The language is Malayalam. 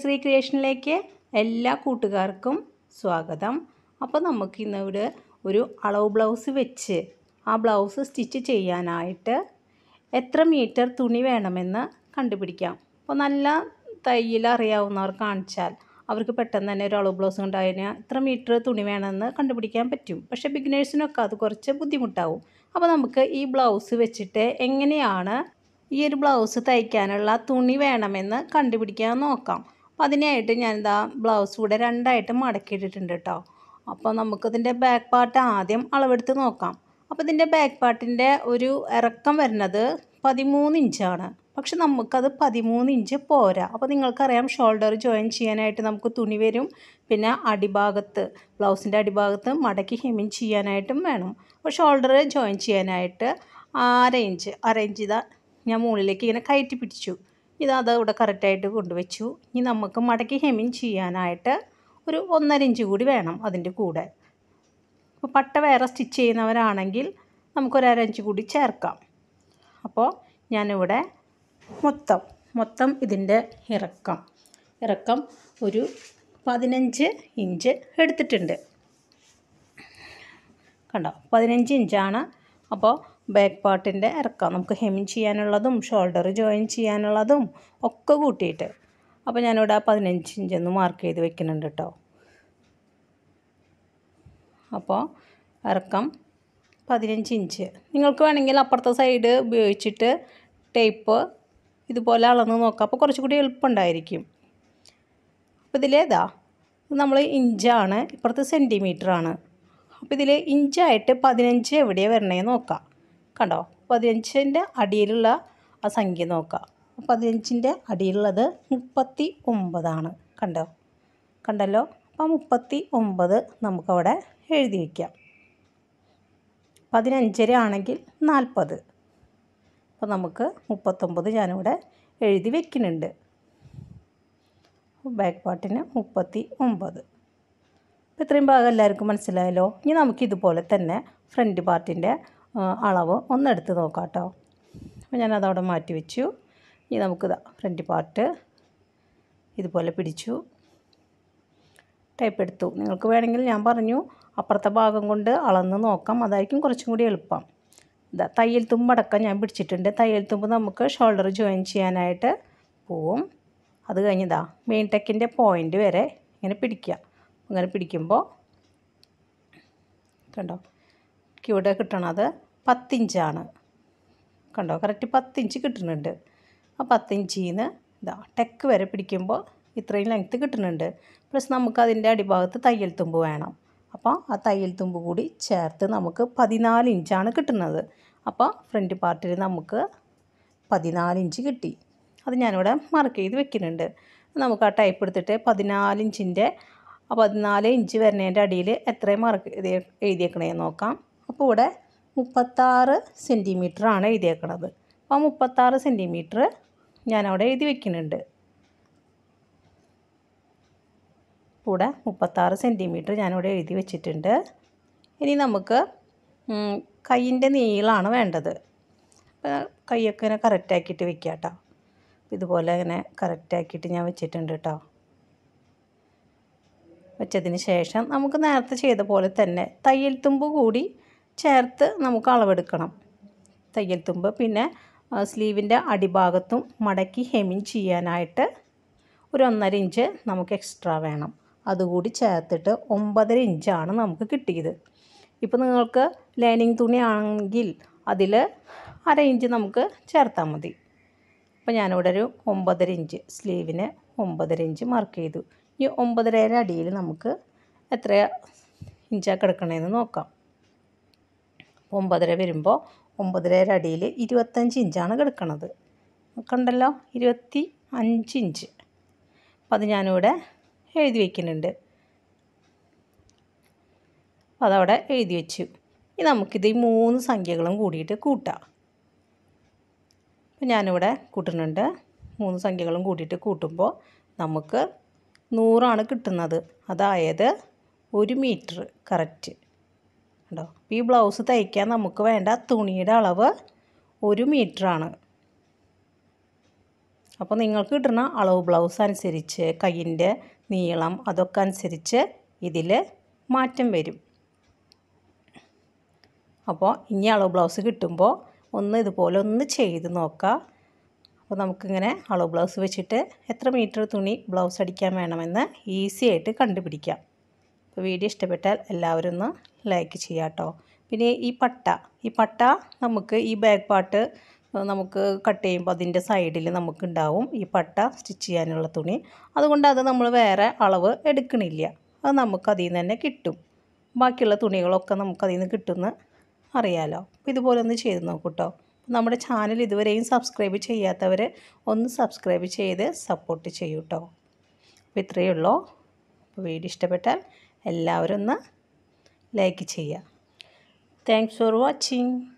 ശ്രീ ക്രിയേഷനിലേക്ക് എല്ലാ കൂട്ടുകാർക്കും സ്വാഗതം അപ്പോൾ നമുക്ക് ഇന്നിവിടെ ഒരു അളവ് ബ്ലൗസ് വെച്ച് ആ ബ്ലൗസ് സ്റ്റിച്ച് ചെയ്യാനായിട്ട് എത്ര മീറ്റർ തുണി വേണമെന്ന് കണ്ടുപിടിക്കാം അപ്പോൾ നല്ല തയ്യൽ അറിയാവുന്നവർ കാണിച്ചാൽ അവർക്ക് പെട്ടെന്ന് തന്നെ ഒരു അളവ് ബ്ലൗസ് ഉണ്ടായതിനാൽ ഇത്ര മീറ്റർ തുണി വേണമെന്ന് കണ്ടുപിടിക്കാൻ പറ്റും പക്ഷേ ബിഗിനേഴ്സിനൊക്കെ അത് കുറച്ച് ബുദ്ധിമുട്ടാവും അപ്പോൾ നമുക്ക് ഈ ബ്ലൗസ് വെച്ചിട്ട് എങ്ങനെയാണ് ഈ ഒരു ബ്ലൗസ് തയ്ക്കാനുള്ള തുണി വേണമെന്ന് കണ്ടുപിടിക്കാൻ നോക്കാം അപ്പം അതിനായിട്ട് ഞാനിതാ ബ്ലൗസ് കൂടെ രണ്ടായിട്ട് മടക്കിയിട്ടിട്ടുണ്ട് കേട്ടോ അപ്പോൾ നമുക്കിതിൻ്റെ ബാക്ക് പാർട്ട് ആദ്യം അളവെടുത്ത് നോക്കാം അപ്പോൾ ഇതിൻ്റെ ബാക്ക് പാർട്ടിൻ്റെ ഒരു ഇറക്കം വരുന്നത് പതിമൂന്ന് ഇഞ്ചാണ് പക്ഷെ നമുക്കത് പതിമൂന്ന് ഇഞ്ച് പോരാ അപ്പോൾ നിങ്ങൾക്കറിയാം ഷോൾഡർ ജോയിൻ ചെയ്യാനായിട്ട് നമുക്ക് തുണി വരും പിന്നെ അടിഭാഗത്ത് ബ്ലൗസിൻ്റെ അടിഭാഗത്ത് മടക്കി ഹെമ്മിങ് ചെയ്യാനായിട്ടും വേണം അപ്പോൾ ഷോൾഡർ ജോയിൻ ചെയ്യാനായിട്ട് അര ഇഞ്ച് അര ഇഞ്ച് ഇതാ ഞാൻ മുകളിലേക്ക് ഇങ്ങനെ കയറ്റി പിടിച്ചു ഇത് അത് ഇവിടെ കറക്റ്റായിട്ട് കൊണ്ടുവച്ചു ഇനി നമുക്ക് മടക്കി ഹെമിൻ ചെയ്യാനായിട്ട് ഒരു ഒന്നര ഇഞ്ച് കൂടി വേണം അതിൻ്റെ കൂടെ ഇപ്പോൾ പട്ട വേറെ സ്റ്റിച്ച് ചെയ്യുന്നവരാണെങ്കിൽ നമുക്കൊരര ഇഞ്ച് കൂടി ചേർക്കാം അപ്പോൾ ഞാനിവിടെ മൊത്തം മൊത്തം ഇതിൻ്റെ ഇറക്കം ഇറക്കം ഒരു പതിനഞ്ച് ഇഞ്ച് എടുത്തിട്ടുണ്ട് കണ്ടോ പതിനഞ്ച് ഇഞ്ചാണ് അപ്പോൾ ബാക്ക് പാർട്ടിൻ്റെ ഇറക്കാം നമുക്ക് ഹെം ചെയ്യാനുള്ളതും ഷോൾഡർ ജോയിൻ ചെയ്യാനുള്ളതും ഒക്കെ കൂട്ടിയിട്ട് അപ്പോൾ ഞാനിവിടെ ആ പതിനഞ്ച് ഇഞ്ചൊന്ന് മാർക്ക് ചെയ്ത് വെക്കുന്നുണ്ട് കേട്ടോ അപ്പോൾ ഇറക്കം പതിനഞ്ച് ഇഞ്ച് നിങ്ങൾക്ക് വേണമെങ്കിൽ അപ്പുറത്തെ സൈഡ് ഉപയോഗിച്ചിട്ട് ടേപ്പ് ഇതുപോലെ അളന്ന് നോക്കാം അപ്പോൾ കുറച്ചുകൂടി എളുപ്പമുണ്ടായിരിക്കും അപ്പോൾ ഇതിലേതാ നമ്മൾ ഇഞ്ചാണ് ഇപ്പുറത്ത് സെൻറ്റിമീറ്ററാണ് അപ്പോൾ ഇതിൽ ഇഞ്ചായിട്ട് പതിനഞ്ച് എവിടെയാണ് വരണേ നോക്കാം കണ്ടോ പതിനഞ്ചിൻ്റെ അടിയിലുള്ള ആ സംഖ്യ നോക്കുക പതിനഞ്ചിൻ്റെ അടിയിലുള്ളത് മുപ്പത്തി ഒമ്പതാണ് കണ്ടോ കണ്ടല്ലോ അപ്പോൾ മുപ്പത്തി ഒമ്പത് നമുക്കവിടെ എഴുതി വയ്ക്കാം പതിനഞ്ചര ആണെങ്കിൽ നാൽപ്പത് അപ്പോൾ നമുക്ക് മുപ്പത്തൊമ്പത് ഞാനിവിടെ എഴുതി വയ്ക്കുന്നുണ്ട് ബാക്ക് പാർട്ടിന് മുപ്പത്തി ഒമ്പത് ഇത്രയും ഭാഗം എല്ലാവർക്കും മനസ്സിലായല്ലോ ഇനി നമുക്ക് ഇതുപോലെ തന്നെ ഫ്രണ്ട് പാർട്ടിൻ്റെ അളവ് ഒന്നെടുത്ത് നോക്കാം കേട്ടോ അപ്പോൾ ഞാനതവിടെ മാറ്റി വെച്ചു ഇനി നമുക്കിതാ ഫ്രണ്ട് പാർട്ട് ഇതുപോലെ പിടിച്ചു ടൈപ്പ് എടുത്തു നിങ്ങൾക്ക് വേണമെങ്കിൽ ഞാൻ പറഞ്ഞു അപ്പുറത്തെ ഭാഗം കൊണ്ട് അളന്ന് നോക്കാം അതായിരിക്കും കുറച്ചും കൂടി എളുപ്പം ഇതാ തയ്യൽ തുമ്പടക്കം ഞാൻ പിടിച്ചിട്ടുണ്ട് തയ്യൽ തുമ്പ് നമുക്ക് ഷോൾഡർ ജോയിൻ ചെയ്യാനായിട്ട് പോവും അത് കഴിഞ്ഞതാ മെയിൻ ടെക്കിൻ്റെ പോയിൻ്റ് വരെ ഇങ്ങനെ പിടിക്കുക ഇങ്ങനെ പിടിക്കുമ്പോൾ കണ്ടോ ഇവിടെ കിട്ടണത് പത്തിഞ്ചാണ് കണ്ടോ കറക്റ്റ് പത്തിഞ്ച് കിട്ടുന്നുണ്ട് ആ നിന്ന് ഇതാ ടെക്ക് വരെ പിടിക്കുമ്പോൾ ഇത്രയും ലെങ്ത്ത് കിട്ടുന്നുണ്ട് പ്ലസ് നമുക്ക് അതിൻ്റെ അടിഭാഗത്ത് തയ്യൽ തുമ്പ് വേണം അപ്പോൾ ആ തയ്യൽ തുമ്പ് കൂടി ചേർത്ത് നമുക്ക് പതിനാല് ഇഞ്ചാണ് കിട്ടുന്നത് അപ്പോൾ ഫ്രണ്ട് പാർട്ടിൽ നമുക്ക് പതിനാല് ഇഞ്ച് കിട്ടി അത് ഞാനിവിടെ മാർക്ക് ചെയ്ത് വെക്കുന്നുണ്ട് നമുക്ക് ആ ടൈപ്പ് എടുത്തിട്ട് പതിനാലിഞ്ചിൻ്റെ ആ പതിനാല് ഇഞ്ച് വരുന്നതിൻ്റെ അടിയിൽ എത്രയും മാർക്ക് എഴുതിയേക്കണേ നോക്കാം അപ്പോൾ ഇവിടെ മുപ്പത്താറ് ആണ് എഴുതിയേക്കുന്നത് അപ്പോൾ മുപ്പത്താറ് സെൻറ്റിമീറ്റർ ഞാനവിടെ എഴുതി വെക്കുന്നുണ്ട് കൂടെ മുപ്പത്താറ് സെൻറ്റിമീറ്റർ ഞാനിവിടെ എഴുതി വെച്ചിട്ടുണ്ട് ഇനി നമുക്ക് കൈയിൻ്റെ നീളമാണ് വേണ്ടത് കൈയൊക്കെ ഇങ്ങനെ കറക്റ്റാക്കിയിട്ട് വെക്കുക കേട്ടോ ഇതുപോലെ ഇങ്ങനെ കറക്റ്റാക്കിയിട്ട് ഞാൻ വെച്ചിട്ടുണ്ട് കേട്ടോ വെച്ചതിന് ശേഷം നമുക്ക് നേരത്തെ ചെയ്ത പോലെ തന്നെ തയ്യൽ തുമ്പ് കൂടി ചേർത്ത് നമുക്ക് അളവെടുക്കണം തയ്യൽ തുമ്പ് പിന്നെ സ്ലീവിൻ്റെ അടിഭാഗത്തും മടക്കി ഹെമിൻ ചെയ്യാനായിട്ട് ഒരു ഒന്നര ഇഞ്ച് നമുക്ക് എക്സ്ട്രാ വേണം അതുകൂടി ചേർത്തിട്ട് ഒമ്പതര ഇഞ്ചാണ് നമുക്ക് കിട്ടിയത് ഇപ്പോൾ നിങ്ങൾക്ക് ലൈനിങ് തുണിയാണെങ്കിൽ അതിൽ അര ഇഞ്ച് നമുക്ക് ചേർത്താൽ മതി അപ്പോൾ ഞാനിവിടെ ഒരു ഒമ്പതര ഇഞ്ച് സ്ലീവിന് ഒമ്പതര ഇഞ്ച് മാർക്ക് ചെയ്തു ഈ ഒമ്പതരയുടെ അടിയിൽ നമുക്ക് എത്ര ഇഞ്ചാണ് കിടക്കണേന്ന് നോക്കാം ഒമ്പതര വരുമ്പോൾ ഒമ്പതരയുടെ അടിയിൽ ഇരുപത്തഞ്ച് ഇഞ്ചാണ് കിടക്കണത് കണ്ടല്ലോ ഇരുപത്തി അഞ്ച് ഇഞ്ച് അപ്പം അത് ഞാനിവിടെ എഴുതി വയ്ക്കുന്നുണ്ട് അപ്പം അതവിടെ എഴുതി വെച്ചു ഇനി നമുക്കിത് ഈ മൂന്ന് സംഖ്യകളും കൂടിയിട്ട് കൂട്ടാം അപ്പം ഞാനിവിടെ കൂട്ടുന്നുണ്ട് മൂന്ന് സംഖ്യകളും കൂട്ടിയിട്ട് കൂട്ടുമ്പോൾ നമുക്ക് നൂറാണ് കിട്ടുന്നത് അതായത് ഒരു മീറ്റർ കറക്റ്റ് ഉണ്ടോ ഈ ബ്ലൗസ് തയ്ക്കാൻ നമുക്ക് വേണ്ട തുണിയുടെ അളവ് ഒരു മീറ്ററാണ് അപ്പോൾ നിങ്ങൾക്ക് കിട്ടുന്ന അളവ് ബ്ലൗസ് അനുസരിച്ച് കയ്യിൻ്റെ നീളം അതൊക്കെ അനുസരിച്ച് ഇതിൽ മാറ്റം വരും അപ്പോൾ ഇനി അളവ് ബ്ലൗസ് കിട്ടുമ്പോൾ ഒന്ന് ഇതുപോലെ ഒന്ന് ചെയ്ത് നോക്കുക അപ്പോൾ നമുക്കിങ്ങനെ അളവ് ബ്ലൗസ് വെച്ചിട്ട് എത്ര മീറ്റർ തുണി ബ്ലൗസ് അടിക്കാൻ വേണമെന്ന് ഈസി ആയിട്ട് കണ്ടുപിടിക്കാം അപ്പോൾ വീഡിയോ ഇഷ്ടപ്പെട്ടാൽ എല്ലാവരും ഒന്ന് ലൈക്ക് ചെയ്യുക കേട്ടോ പിന്നെ ഈ പട്ട ഈ പട്ട നമുക്ക് ഈ ബാക്ക് പാർട്ട് നമുക്ക് കട്ട് ചെയ്യുമ്പോൾ അതിൻ്റെ സൈഡിൽ നമുക്കുണ്ടാവും ഈ പട്ട സ്റ്റിച്ച് ചെയ്യാനുള്ള തുണി അതുകൊണ്ട് അത് നമ്മൾ വേറെ അളവ് എടുക്കണില്ല അത് നമുക്ക് അതിൽ നിന്ന് തന്നെ കിട്ടും ബാക്കിയുള്ള തുണികളൊക്കെ നമുക്ക് അതിൽ നിന്ന് കിട്ടുമെന്ന് അറിയാമല്ലോ അപ്പോൾ ഇതുപോലെ ഒന്ന് ചെയ്ത് നോക്കൂട്ടോ കേട്ടോ നമ്മുടെ ചാനൽ ഇതുവരെയും സബ്സ്ക്രൈബ് ചെയ്യാത്തവർ ഒന്ന് സബ്സ്ക്രൈബ് ചെയ്ത് സപ്പോർട്ട് ചെയ്യൂട്ടോ അപ്പോൾ ഇത്രയേ ഉള്ളൂ വീഡിയോ ഇഷ്ടപ്പെട്ടാൽ എല്ലാവരും ഒന്ന് लाइक चाहिए थैंक्स फॉर वाचिंग